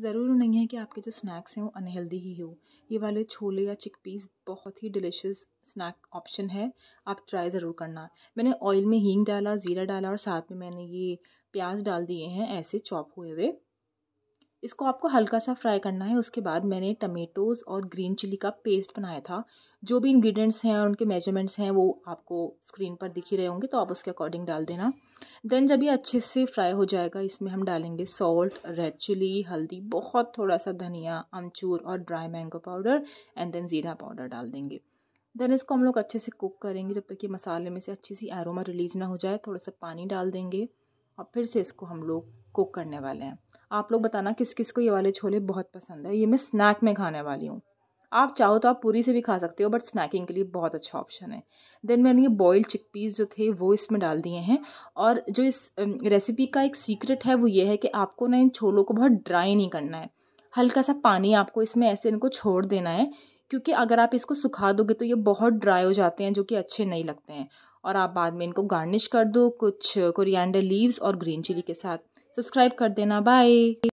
ज़रूर नहीं है कि आपके जो स्नैक्स हैं वो अनहेल्दी ही हो ये वाले छोले या चिकपीस बहुत ही डिलीशियस स्नैक ऑप्शन है आप ट्राई ज़रूर करना मैंने ऑयल में हींग डाला ज़ीरा डाला और साथ में मैंने ये प्याज डाल दिए हैं ऐसे चॉप हुए हुए इसको आपको हल्का सा फ्राई करना है उसके बाद मैंने टमेटोज़ और ग्रीन चिली का पेस्ट बनाया था जो भी इंग्रेडिएंट्स हैं और उनके मेजरमेंट्स हैं वो आपको स्क्रीन पर दिख ही रहे होंगे तो आप उसके अकॉर्डिंग डाल देना देन जब ये अच्छे से फ्राई हो जाएगा इसमें हम डालेंगे सॉल्ट रेड चिली हल्दी बहुत थोड़ा सा धनिया अमचूर और dry mango powder and then jeera powder डाल देंगे देन इसको हम लोग अच्छे से कुक करेंगे जब तक कि मसाले में से अच्छी सी एरोमा रिलीज़ ना हो जाए थोड़ा सा पानी डाल देंगे और फिर से इसको हम लोग कुक करने वाले हैं आप लोग बताना किस किस को ये वाले छोले बहुत पसंद है ये मैं स्नैक में खाने वाली हूँ आप चाहो तो आप पूरी से भी खा सकते हो बट स्नैकिंग के लिए बहुत अच्छा ऑप्शन है देन मैंने ये बॉयल्ड चिकपीस जो थे वो इसमें डाल दिए हैं और जो इस रेसिपी का एक सीक्रेट है वो ये है कि आपको ना इन छोलों को बहुत ड्राई नहीं करना है हल्का सा पानी आपको इसमें ऐसे इनको छोड़ देना है क्योंकि अगर आप इसको सुखा दोगे तो ये बहुत ड्राई हो जाते हैं जो कि अच्छे नहीं लगते हैं और आप बाद में इनको गार्निश कर दो कुछ कोरिएंडर लीव्स और ग्रीन चिली के साथ सब्सक्राइब कर देना बाय